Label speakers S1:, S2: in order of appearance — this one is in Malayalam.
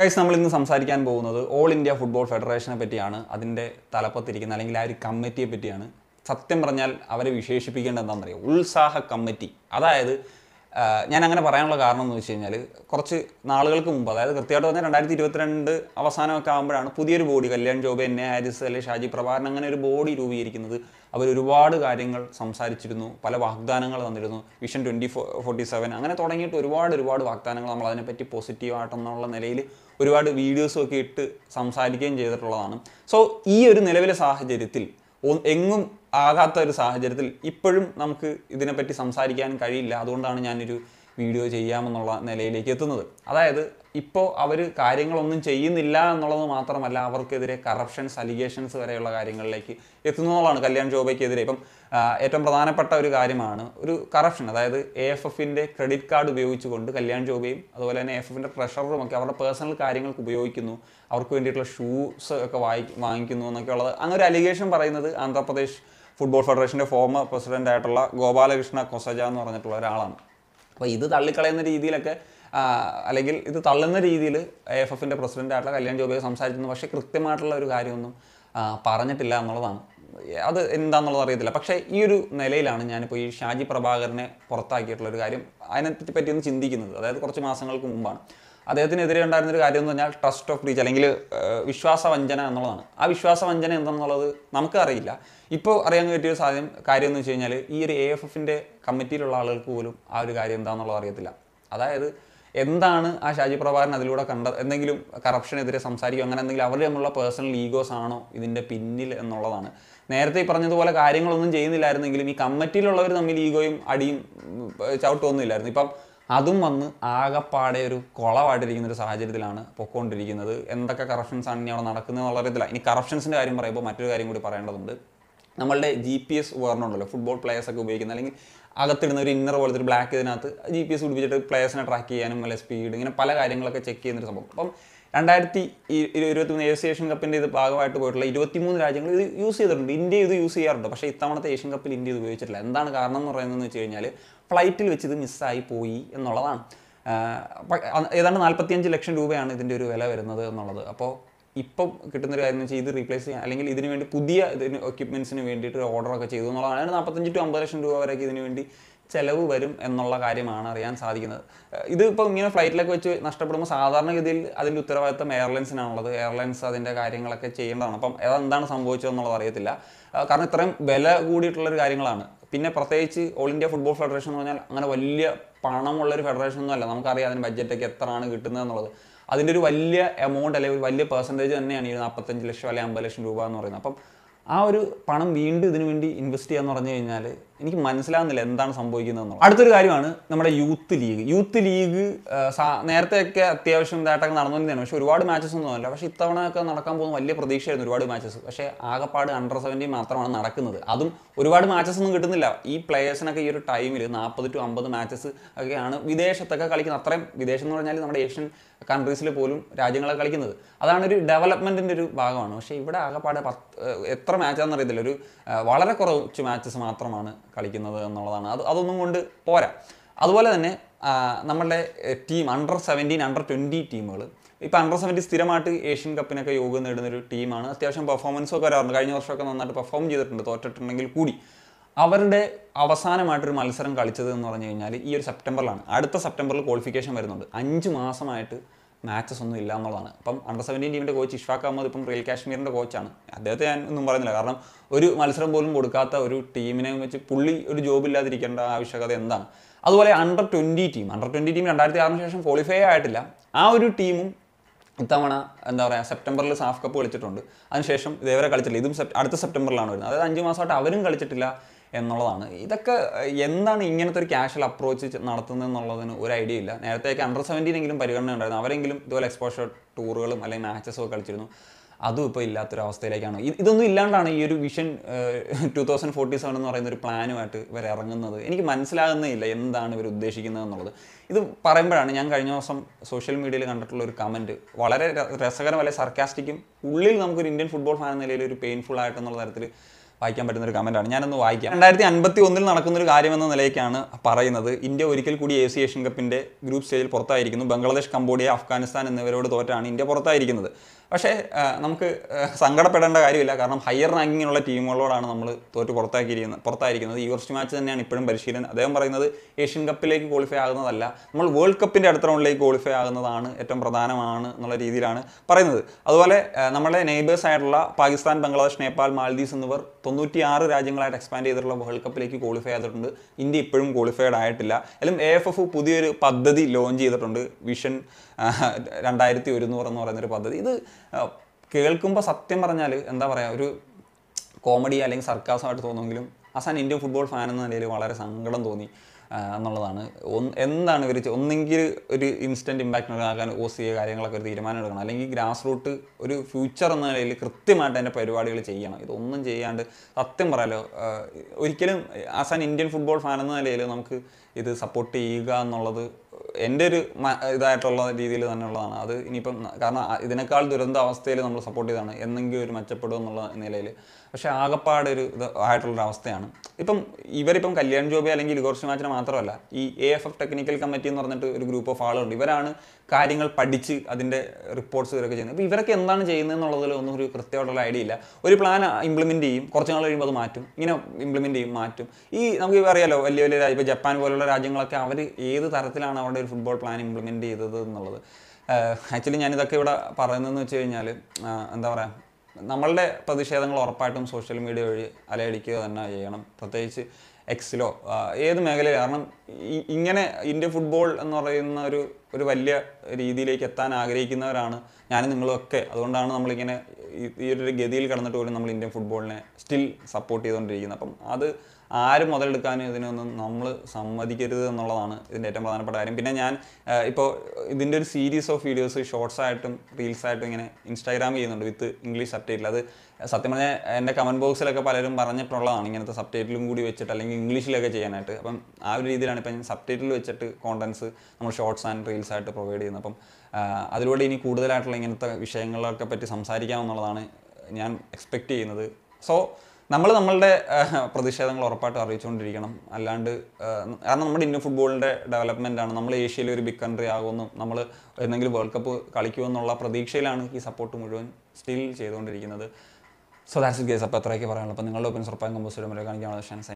S1: ഗൈസ് നമ്മൾ ഇന്ന് സംസാരിക്കാൻ പോകുന്നത് ഓൾ ഇന്ത്യ ഫുട്ബോൾ ഫെഡറേഷനെ പറ്റിയാണ് അതിൻ്റെ തലപ്പത്തിരിക്കുന്ന അല്ലെങ്കിൽ ആ ഒരു കമ്മിറ്റിയെ പറ്റിയാണ് സത്യം പറഞ്ഞാൽ അവരെ വിശേഷിപ്പിക്കേണ്ട എന്താണെന്നറിയോ ഉത്സാഹ കമ്മിറ്റി അതായത് ഞാൻ അങ്ങനെ പറയാനുള്ള കാരണം എന്ന് വെച്ച് കഴിഞ്ഞാൽ കുറച്ച് നാളുകൾക്ക് മുമ്പ് അതായത് കൃത്യമായിട്ട് പറഞ്ഞാൽ രണ്ടായിരത്തി ഇരുപത്തിരണ്ട് അവസാനമൊക്കെ ആകുമ്പോഴാണ് പുതിയൊരു ബോഡി കല്യാൺ ജോബ് എൻ എ ഹാരിസ് അല്ലെ ഷാജി പ്രഭാരൻ അങ്ങനെ ഒരു ബോഡി രൂപീകരിക്കുന്നത് അവർ ഒരുപാട് കാര്യങ്ങൾ സംസാരിച്ചിരുന്നു പല വാഗ്ദാനങ്ങൾ തന്നിരുന്നു vision twenty four forty seven അങ്ങനെ തുടങ്ങിയിട്ട് ഒരുപാട് ഒരുപാട് വാഗ്ദാനങ്ങൾ നമ്മൾ അതിനെപ്പറ്റി പോസിറ്റീവായിട്ടെന്നുള്ള നിലയിൽ ഒരുപാട് വീഡിയോസും ഒക്കെ ഇട്ട് സംസാരിക്കുകയും ചെയ്തിട്ടുള്ളതാണ് സോ ഈ ഒരു നിലവിലെ സാഹചര്യത്തിൽ എങ്ങും ആകാത്ത ഒരു സാഹചര്യത്തിൽ ഇപ്പോഴും നമുക്ക് ഇതിനെപ്പറ്റി സംസാരിക്കാൻ കഴിയില്ല അതുകൊണ്ടാണ് ഞാനൊരു വീഡിയോ ചെയ്യാമെന്നുള്ള നിലയിലേക്ക് എത്തുന്നത് അതായത് ഇപ്പോൾ അവർ കാര്യങ്ങളൊന്നും ചെയ്യുന്നില്ല എന്നുള്ളത് മാത്രമല്ല അവർക്കെതിരെ കറപ്ഷൻസ് അലിഗേഷൻസ് വരെയുള്ള കാര്യങ്ങളിലേക്ക് എത്തുന്നതാണ് കല്യാൺ ജോബയ്ക്കെതിരെ ഇപ്പം ഏറ്റവും പ്രധാനപ്പെട്ട ഒരു കാര്യമാണ് ഒരു കറപ്ഷൻ അതായത് എ എഫ് എഫിൻ്റെ ക്രെഡിറ്റ് കാർഡ് ഉപയോഗിച്ചുകൊണ്ട് കല്യാൺ ജോബയും അതുപോലെ തന്നെ എഫ് എഫിൻ്റെ ട്രഷററും ഒക്കെ അവരുടെ പേഴ്സണൽ കാര്യങ്ങൾക്ക് ഉപയോഗിക്കുന്നു അവർക്ക് വേണ്ടിയിട്ടുള്ള ഷൂസ് ഒക്കെ വായി വാങ്ങിക്കുന്നു എന്നൊക്കെ ഉള്ളത് അങ്ങനെ ഒരു അലിഗേഷൻ പറയുന്നത് ആന്ധ്രാപ്രദേശ് ഫുട്ബോൾ ഫെഡറേഷൻ്റെ ഫോമർ പ്രസിഡൻ്റായിട്ടുള്ള ആയിട്ടുള്ള ഗോപാലകൃഷ്ണ കൊസജ എന്ന് പറഞ്ഞിട്ടുള്ള ഒരാളാണ് അപ്പോൾ ഇത് തള്ളിക്കളയുന്ന രീതിയിലൊക്കെ അല്ലെങ്കിൽ ഇത് തള്ളുന്ന രീതിയിൽ എ എഫ് എഫിൻ്റെ പ്രസിഡൻ്റായിട്ടുള്ള കല്യാൺ ജോബിയെ സംസാരിച്ചിരുന്നു പക്ഷേ കൃത്യമായിട്ടുള്ള ഒരു കാര്യമൊന്നും പറഞ്ഞിട്ടില്ല എന്നുള്ളതാണ് അത് എന്താണെന്നുള്ളത് അറിയത്തില്ല പക്ഷേ ഈ ഒരു നിലയിലാണ് ഞാനിപ്പോൾ ഈ ഷാജി പ്രഭാകരനെ പുറത്താക്കിയിട്ടുള്ള ഒരു കാര്യം അതിനെപ്പറ്റി പറ്റിയൊന്ന് ചിന്തിക്കുന്നത് അതായത് കുറച്ച് മാസങ്ങൾക്ക് മുമ്പാണ് അദ്ദേഹത്തിനെതിരെ ഉണ്ടായിരുന്നൊരു കാര്യം എന്ന് പറഞ്ഞാൽ ട്രസ്റ്റ് ഓഫ് ബ്രീച്ച് അല്ലെങ്കിൽ വിശ്വാസവഞ്ചന എന്നുള്ളതാണ് ആ വിശ്വാസവഞ്ചന എന്താണെന്നുള്ളത് നമുക്കറിയില്ല അറിയില്ല ഇപ്പോൾ അറിയാൻ പറ്റിയൊരു സാധ്യം കാര്യം എന്ന് വെച്ച് കഴിഞ്ഞാൽ ഈ ഒരു എ എഫ് എഫിൻ്റെ കമ്മിറ്റിയിലുള്ള ആളുകൾക്ക് പോലും ആ ഒരു കാര്യം എന്താണെന്നുള്ളത് അറിയത്തില്ല അതായത് എന്താണ് ആ ഷാജി പ്രഭാകരൻ അതിലൂടെ കണ്ട എന്തെങ്കിലും കറപ്ഷനെതിരെ സംസാരിക്കുക അങ്ങനെ എന്തെങ്കിലും അവരുടെ തമ്മിലുള്ള പേഴ്സണൽ ഈഗോസ് ആണോ ഇതിൻ്റെ പിന്നിൽ എന്നുള്ളതാണ് നേരത്തെ പറഞ്ഞതുപോലെ കാര്യങ്ങളൊന്നും ചെയ്യുന്നില്ലായിരുന്നെങ്കിലും ഈ കമ്മിറ്റിയിലുള്ളവർ തമ്മിൽ ഈഗോയും അടിയും ചവിട്ടൊന്നുമില്ലായിരുന്നു ഇപ്പം അതും വന്ന് ആകെപ്പാടെ ഒരു കുളമായിട്ടിരിക്കുന്ന ഒരു സാഹചര്യത്തിലാണ് പൊക്കോണ്ടിരിക്കുന്നത് എന്തൊക്കെ കറപ്ഷൻസ് ആണ് ഇനി അവിടെ നടക്കുന്നത് വളരെ ഇതില്ല ഇനി കറപ്ഷൻസിൻ്റെ കാര്യം പറയുമ്പോൾ മറ്റൊരു കാര്യം കൂടി പറയേണ്ടതുണ്ട് നമ്മളുടെ ജി പി എസ് ഉപകരണമുണ്ടല്ലോ ഫുട്ബോൾ പ്ലേയേഴ്സ് ഒക്കെ ഉപയോഗിക്കുന്ന അല്ലെങ്കിൽ അകത്തിടുന്ന ഒരു ഇന്നർ പോലത്തെ ഒരു ബ്ലാക്ക് ഇതിനകത്ത് ജി പി എസ് പിടിപ്പിച്ചിട്ട് പ്ലേയേഴ്സിനെ ട്രാക്ക് ചെയ്യാനും അല്ലെങ്കിൽ സ്പീഡ് ഇങ്ങനെ പല കാര്യങ്ങളൊക്കെ ചെക്ക് ചെയ്യുന്നൊരു സംഭവം അപ്പം രണ്ടായിരത്തി ഇരുപത്തിമൂന്ന് ഏഷ്യേഷ്യൻ കപ്പിൻ്റെ ഇത് ഭാഗമായിട്ട് പോയിട്ടുള്ള ഇരുപത്തിമൂന്ന് രാജ്യങ്ങൾ ഇത് യൂസ് ചെയ്തിട്ടുണ്ട് ഇന്ത്യ ഇത് യൂസ് ചെയ്യാറുണ്ട് പക്ഷേ ഇത്തവണത്തെ ഏഷ്യൻ കപ്പിൽ ഇന്ത്യ ഇത് ഉപയോഗിച്ചിട്ടില്ല എന്താണ് കാരണം എന്ന് പറയുന്നത് വെച്ച് കഴിഞ്ഞാൽ ഫ്ലൈറ്റിൽ വെച്ച് ഇത് മിസ്സായി പോയി എന്നുള്ളതാണ് ഏതാണ്ട് നാൽപ്പത്തിയഞ്ച് ലക്ഷം രൂപയാണ് ഇതിൻ്റെ ഒരു വില വരുന്നത് എന്നുള്ളത് അപ്പോൾ ഇപ്പം കിട്ടുന്നൊരു കാര്യം എന്ന് വെച്ചാൽ ഇത് റീപ്ലേസ് ചെയ്യാം അല്ലെങ്കിൽ ഇതിനു വേണ്ടി പുതിയ ഇതിന് എക്യുപ്മെൻസിന് വേണ്ടിയിട്ട് ഓർഡറൊക്കെ ചെയ്തു എന്നുള്ളതാണ് നാൽപ്പത്തഞ്ച് ടു അമ്പത് ലക്ഷം രൂപ വരെയൊക്കെ ഇതിനു വേണ്ടി ചിലവ് വരും എന്നുള്ള കാര്യമാണ് അറിയാൻ സാധിക്കുന്നത് ഇത് ഇങ്ങനെ ഫ്ലൈറ്റിലൊക്കെ വെച്ച് നഷ്ടപ്പെടുമ്പോൾ സാധാരണഗതിയിൽ അതിൻ്റെ ഉത്തരവാദിത്തം എയർലൈൻസിനാണുള്ളത് എയർലൈൻസ് അതിൻ്റെ കാര്യങ്ങളൊക്കെ ചെയ്യേണ്ടതാണ് അപ്പം അതെന്താണ് സംഭവിച്ചതെന്നുള്ളത് അറിയത്തില്ല കാരണം ഇത്രയും വില കൂടിയിട്ടുള്ളൊരു കാര്യങ്ങളാണ് പിന്നെ പ്രത്യേകിച്ച് ഓൾ ഇന്ത്യ ഫുട്ബോൾ ഫെഡറേഷൻ എന്ന് പറഞ്ഞാൽ അങ്ങനെ വലിയ പണമുള്ളൊരു ഫെഡറേഷൻ ഒന്നും അല്ല നമുക്കറിയാം അതിന് ബഡ്ജറ്റൊക്കെ എത്രയാണ് കിട്ടുന്നത് എന്നുള്ളത് അതിൻ്റെ ഒരു വലിയ എമൗണ്ട് അല്ലെങ്കിൽ വലിയ പെർസെൻറ്റേജ് തന്നെയാണ് ഈ നാൽപ്പത്തഞ്ച് ലക്ഷം അല്ലെങ്കിൽ അമ്പത് ലക്ഷം രൂപ എന്ന് പറയുന്നത് അപ്പം ആ ഒരു പണം വീണ്ടും ഇതിനു വേണ്ടി ഇൻവെസ്റ്റ് ചെയ്യാന്ന് പറഞ്ഞു കഴിഞ്ഞാൽ എനിക്ക് മനസ്സിലാകുന്നില്ല എന്താണ് സംഭവിക്കുന്നത് അടുത്തൊരു കാര്യമാണ് നമ്മുടെ യൂത്ത് ലീഗ് യൂത്ത് ലീഗ് നേരത്തെയൊക്കെ അത്യാവശ്യം ഇതായിട്ടൊക്കെ നടന്നുകൊണ്ടിരുന്നു പക്ഷേ ഒരുപാട് മാച്ചസ് ഒന്നും അല്ല പക്ഷേ ഇത്തവണയൊക്കെ നടക്കാൻ പോകുന്ന വലിയ പ്രതീക്ഷയായിരുന്നു ഒരുപാട് മാച്ചസ് പക്ഷേ ആകപ്പാട് അണ്ടർ സെവൻറ്റി മാത്രമാണ് നടക്കുന്നത് അതും ഒരുപാട് മാച്ചസ് ഒന്നും കിട്ടുന്നില്ല ഈ പ്ലേയേഴ്സിനൊക്കെ ഈ ഒരു ടൈമിൽ നാൽപ്പത് ടു അമ്പത് മാച്ചസ് ഒക്കെയാണ് വിദേശത്തൊക്കെ കളിക്കുന്നത് അത്രയും വിദേശം എന്ന് പറഞ്ഞാൽ നമ്മുടെ ഏഷ്യൻ കൺട്രീസിൽ പോലും രാജ്യങ്ങളെ കളിക്കുന്നത് അതാണ് ഒരു ഡെവലപ്മെൻറ്റിൻ്റെ ഒരു ഭാഗമാണ് പക്ഷേ ഇവിടെ ആകെപ്പാട് പത്ത് എത്ര മാച്ചാണെന്ന് അറിയത്തില്ല ഒരു വളരെ കുറച്ച് മാച്ചസ് മാത്രമാണ് കളിക്കുന്നത് എന്നുള്ളതാണ് അത് അതൊന്നും കൊണ്ട് പോരാ അതുപോലെ തന്നെ നമ്മളുടെ team under seventeen under twenty ടീമുകൾ ഇപ്പോൾ അണ്ടർ സെവൻറ്റി സ്ഥിരമായിട്ട് ഏഷ്യൻ കപ്പിനൊക്കെ യോഗം നേടുന്നൊരു ടീമാണ് അത്യാവശ്യം പെർഫോമൻസൊക്കെ വരാറുണ്ട് കഴിഞ്ഞ വർഷമൊക്കെ നന്നായിട്ട് പെർഫോം ചെയ്തിട്ടുണ്ട് തോറ്റിട്ടുണ്ടെങ്കിൽ കൂടി അവരുടെ അവസാനമായിട്ടൊരു മത്സരം കളിച്ചത് എന്ന് പറഞ്ഞു കഴിഞ്ഞാൽ ഈ ഒരു സെപ്റ്റംബറിലാണ് അടുത്ത സെപ്റ്റംബറിൽ ക്വാളിഫിക്കേഷൻ വരുന്നുണ്ട് അഞ്ച് മാസമായിട്ട് മാച്ചസ് ഒന്നും ഇല്ല എന്നുള്ളതാണ് അപ്പം അണ്ടർ സെവൻറ്റീൻ ടീമിൻ്റെ കോച്ച് ഇഷ്ഫാഖ് അഹമ്മദ് ഇപ്പം റിയൽ കാശ്മീരിൻ്റെ കോച്ചാണ് അദ്ദേഹത്തെ ഞാൻ ഒന്നും പറയുന്നില്ല കാരണം ഒരു മത്സരം പോലും കൊടുക്കാത്ത ഒരു ടീമിനെ വെച്ച് പുള്ളി ഒരു ജോബ് ഇല്ലാതിരിക്കേണ്ട ആവശ്യകത എന്താണ് അതുപോലെ under twenty team under twenty team രണ്ടായിരത്തി ആറിന് ശേഷം ക്വാളിഫൈ ആയിട്ടില്ല ആ ഒരു ടീമും ഇത്തവണ എന്താ പറയുക സെപ്റ്റംബറിൽ സാഫ് കപ്പ് കളിച്ചിട്ടുണ്ട് അതിനുശേഷം ഇതേവരെ കളിച്ചിട്ടില്ല ഇതും അടുത്ത സെപ്റ്റംബറിലാണ് വരുന്നത് അതായത് അഞ്ച് മാസമായിട്ട് അവരും കളിച്ചിട്ടില്ല എന്നുള്ളതാണ് ഇതൊക്കെ എന്താണ് ഇങ്ങനത്തെ ഒരു ക്യാഷ്വൽ അപ്രോച്ച് നടത്തുന്നത് എന്നുള്ളതിന് ഒരു ഐഡിയ ഇല്ല നേരത്തെയൊക്കെ അണ്ടർ സെവൻറ്റീനെങ്കിലും പരിഗണന ഉണ്ടായിരുന്നു അവരെങ്കിലും ഇതുപോലെ എക്സ്പോഷർ ടൂറുകളും അല്ലെങ്കിൽ മാച്ചസും ഒക്കെ കളിച്ചിരുന്നു അതും ഇപ്പോൾ അവസ്ഥയിലേക്കാണ് ഇതൊന്നും ഇല്ലാണ്ടാണ് ഈ ഒരു vision two thousand forty seven എന്ന് പറയുന്ന ഒരു പ്ലാനുമായിട്ട് ഇവർ ഇറങ്ങുന്നത് എനിക്ക് ഇല്ല എന്താണ് ഇവർ ഉദ്ദേശിക്കുന്നത് എന്നുള്ളത് ഇത് പറയുമ്പോഴാണ് ഞാൻ കഴിഞ്ഞ ദിവസം സോഷ്യൽ മീഡിയയിൽ കണ്ടിട്ടുള്ള ഒരു കമൻറ്റ് വളരെ രസകരമല്ല സർക്കാസ്റ്റിക്കും ഉള്ളിൽ നമുക്കൊരു ഇന്ത്യൻ ഫുട്ബോൾ ഫാൻ എന്ന നിലയിൽ ഒരു പെയിൻഫുൾ ആയിട്ടെന്നുള്ള തരത്തിൽ വായിക്കാൻ പറ്റുന്ന ഒരു കമൻ്റാണ് ഞാനൊന്ന് വായിക്കാം രണ്ടായിരത്തി അൻപത്തി ഒന്നിൽ നടക്കുന്നൊരു കാര്യമെന്ന നിലയ്ക്കാണ് പറയുന്നത് ഇന്ത്യ ഒരിക്കൽ കൂടി ഏഷ്യേഷ്യൻ കപ്പിൻ്റെ ഗ്രൂപ്പ് സ്റ്റേജിൽ പുറത്തായിരിക്കുന്നു ബംഗ്ലാദേശ് കംബോഡിയ അഫ്ഗാനിസ്ഥാൻ എന്നിവരോട് തോറ്റാണ് ഇന്ത്യ പുറത്തായിരിക്കുന്നത് പക്ഷേ നമുക്ക് സങ്കടപ്പെടേണ്ട കാര്യമില്ല കാരണം ഹയർ റാങ്കിങ്ങിനുള്ള ടീമുകളോടാണ് നമ്മൾ തോറ്റ് പുറത്താക്കിയിരിക്കുന്നത് പുറത്തായിരിക്കുന്നത് ഈ വർഷം മാച്ച് തന്നെയാണ് ഇപ്പോഴും പരിശീലനം അദ്ദേഹം പറയുന്നത് ഏഷ്യൻ കപ്പിലേക്ക് ക്വാളിഫൈ ആകുന്നതല്ല നമ്മൾ വേൾഡ് കപ്പിൻ്റെ അടുത്ത റൗണ്ടിലേക്ക് ക്വാളിഫൈ ആകുന്നതാണ് ഏറ്റവും പ്രധാനമാണ് എന്നുള്ള രീതിയിലാണ് പറയുന്നത് അതുപോലെ നമ്മുടെ നെയ്ബേഴ്സ് ആയിട്ടുള്ള പാകിസ്ഥാൻ ബംഗ്ലാദേശ് നേപ്പാൾ മാലദ്വീപ്സ് എന്നിവർ തൊണ്ണൂറ്റിയാറ് രാജ്യങ്ങളായിട്ട് എക്സ്പാൻഡ് ചെയ്തിട്ടുള്ള വേൾഡ് കപ്പിലേക്ക് ക്വാളിഫൈ ചെയ്തിട്ടുണ്ട് ഇന്ത്യ ഇപ്പോഴും ക്വാളിഫൈഡ് ആയിട്ടില്ല എങ്കിലും എ എഫ് എഫ് പുതിയൊരു പദ്ധതി ലോഞ്ച് ചെയ്തിട്ടുണ്ട് വിഷൻ രണ്ടായിരത്തി ഒരുന്നൂറ് എന്ന് പറയുന്നൊരു പദ്ധതി ഇത് കേൾക്കുമ്പോൾ സത്യം പറഞ്ഞാൽ എന്താ പറയുക ഒരു കോമഡി അല്ലെങ്കിൽ സർക്കാസമായിട്ട് തോന്നുമെങ്കിലും അസാൻ ഇന്ത്യൻ ഫുട്ബോൾ ഫാൻ എന്ന നിലയിൽ വളരെ സങ്കടം തോന്നി എന്നുള്ളതാണ് എന്താണ് ഇവർ ഒന്നെങ്കിൽ ഒരു ഇൻസ്റ്റൻറ്റ് ഇമ്പാക്റ്റ് ഉണ്ടാക്കാൻ ഒ സി കാര്യങ്ങളൊക്കെ ഒരു തീരുമാനം എടുക്കണം അല്ലെങ്കിൽ ഗ്രാസ് റൂട്ട് ഒരു ഫ്യൂച്ചർ എന്ന നിലയിൽ കൃത്യമായിട്ട് അതിൻ്റെ പരിപാടികൾ ചെയ്യണം ഇതൊന്നും ചെയ്യാണ്ട് സത്യം പറയാലോ ഒരിക്കലും ആസ് ഇന്ത്യൻ ഫുട്ബോൾ ഫാൻ എന്ന നിലയിൽ നമുക്ക് ഇത് സപ്പോർട്ട് ചെയ്യുക എന്നുള്ളത് എൻ്റെ ഒരു ഇതായിട്ടുള്ള രീതിയിൽ തന്നെയുള്ളതാണ് അത് ഇനിയിപ്പം കാരണം ഇതിനേക്കാൾ ദുരന്ത അവസ്ഥയിൽ നമ്മൾ സപ്പോർട്ട് ചെയ്താണ് എന്തെങ്കിലും ഒരു മെച്ചപ്പെടും എന്നുള്ള നിലയിൽ പക്ഷേ ആകപ്പാട് ഒരു ഇത് ആയിട്ടുള്ളൊരു അവസ്ഥയാണ് ഇപ്പം ഇവരിപ്പം കല്യാൺ ജോബി അല്ലെങ്കിൽ ഗോർഷ് മാച്ചിന് മാത്രമല്ല ഈ A F F technical committee എന്ന് പറഞ്ഞിട്ട് ഒരു ഗ്രൂപ്പ് ഓഫ് ആളുകളുണ്ട് ഇവരാണ് കാര്യങ്ങൾ പഠിച്ച് അതിൻ്റെ റിപ്പോർട്ട്സ് ഇവരൊക്കെ ചെയ്യുന്നത് അപ്പോൾ ഇവരൊക്കെ എന്താണ് എന്നുള്ളതിൽ ഒന്നും ഒരു കൃത്യമായിട്ടുള്ള ഐഡിയ ഇല്ല ഒരു പ്ലാൻ ഇംപ്ലിമെൻറ്റ് ചെയ്യും കുറച്ച് നാൾ കഴിയുമ്പോൾ അത് മാറ്റും ഇങ്ങനെ ഇംപ്ലിമെൻറ്റ് ചെയ്യും മാറ്റും ഈ നമുക്ക് അറിയാലോ വലിയ വലിയ ഇപ്പോൾ ജപ്പാൻ പോലുള്ള രാജ്യങ്ങളൊക്കെ അവർ ഏത് തരത്തിലാണ് അവിടെ ഒരു ഫുട്ബോൾ പ്ലാൻ ഇംപ്ലിമെൻറ്റ് ചെയ്തത് എന്നുള്ളത് ആക്ച്വലി ഞാനിതൊക്കെ ഇവിടെ പറയുന്നതെന്ന് വെച്ച് കഴിഞ്ഞാൽ എന്താ പറയുക നമ്മളുടെ പ്രതിഷേധങ്ങൾ ഉറപ്പായിട്ടും സോഷ്യൽ മീഡിയ വഴി അലയടിക്കുക തന്നെ ചെയ്യണം പ്രത്യേകിച്ച് എക്സിലോ ഏത് മേഖലയിൽ കാരണം ഇങ്ങനെ ഇന്ത്യ ഫുട്ബോൾ എന്ന് പറയുന്ന ഒരു ഒരു വലിയ രീതിയിലേക്ക് എത്താൻ ആഗ്രഹിക്കുന്നവരാണ് ഞാനും നിങ്ങളൊക്കെ അതുകൊണ്ടാണ് നമ്മളിങ്ങനെ ഈ ഒരു ഗതിയിൽ കടന്നിട്ട് പോലും നമ്മൾ ഇന്ത്യൻ ഫുട്ബോളിനെ സ്റ്റിൽ സപ്പോർട്ട് ചെയ്തുകൊണ്ടിരിക്കുന്നത് അപ്പം അത് ആരും മുതലെടുക്കാനും ഇതിനൊന്നും നമ്മൾ സമ്മതിക്കരുത് എന്നുള്ളതാണ് ഇതിൻ്റെ ഏറ്റവും പ്രധാനപ്പെട്ട കാര്യം പിന്നെ ഞാൻ ഇപ്പോൾ ഇതിൻ്റെ ഒരു സീരീസ് ഓഫ് വീഡിയോസ് ഷോർട്സ് ആയിട്ടും റീൽസ് ആയിട്ടും ഇങ്ങനെ ഇൻസ്റ്റാഗ്രാം ചെയ്യുന്നുണ്ട് വിത്ത് ഇംഗ്ലീഷ് സബ് ടൈറ്റിൽ അത് സത്യം പറഞ്ഞാൽ എൻ്റെ കമൻറ്റ് ബോക്സിലൊക്കെ പലരും പറഞ്ഞിട്ടുള്ളതാണ് ഇങ്ങനത്തെ സബ് ടൈറ്റിലും കൂടി വെച്ചിട്ട് അല്ലെങ്കിൽ ഇംഗ്ലീഷിലൊക്കെ ചെയ്യാനായിട്ട് അപ്പം ആ ഒരു രീതിയിലാണ് ഇപ്പം ഞാൻ സബ് ടൈറ്റിൽ വെച്ചിട്ട് കോണ്ടൻസ് നമ്മൾ ഷോർട്സ് ആൻഡ് റീൽസ് ഡീറ്റെയിൽസ് ആയിട്ട് പ്രൊവൈഡ് ചെയ്യുന്നത് അപ്പം അതിലൂടെ ഇനി കൂടുതലായിട്ടുള്ള ഇങ്ങനത്തെ വിഷയങ്ങളൊക്കെ പറ്റി സംസാരിക്കാമെന്നുള്ളതാണ് ഞാൻ എക്സ്പെക്റ്റ് ചെയ്യുന്നത് സോ നമ്മൾ നമ്മളുടെ പ്രതിഷേധങ്ങൾ ഉറപ്പായിട്ട് അറിയിച്ചുകൊണ്ടിരിക്കണം അല്ലാണ്ട് കാരണം നമ്മുടെ ഇന്ത്യൻ ഫുട്ബോളിൻ്റെ ഡെവലപ്മെൻ്റ് ആണ് നമ്മൾ ഏഷ്യയിലെ ഒരു ബിഗ് കൺട്രി ആകുമെന്നും നമ്മൾ എന്തെങ്കിലും വേൾഡ് കപ്പ് കളിക്കുമെന്നുള്ള പ്രതീക്ഷയിലാണ് ഈ സപ്പോർട്ട് മുഴുവൻ സ്റ്റിൽ ചെയ്തുകൊണ്ടിരിക്കുന്നത് സോ ദാറ്റ്സ് ഗേസ് അപ്പോൾ അത്രയൊക്കെ പറയാനുള്ളൂ അപ്പോൾ നിങ്ങളുടെ ഒപ്പീനിയൻസ് ഉറപ്പായും കമ്പോസ്റ്റ് കാണിക്കാനുള്ള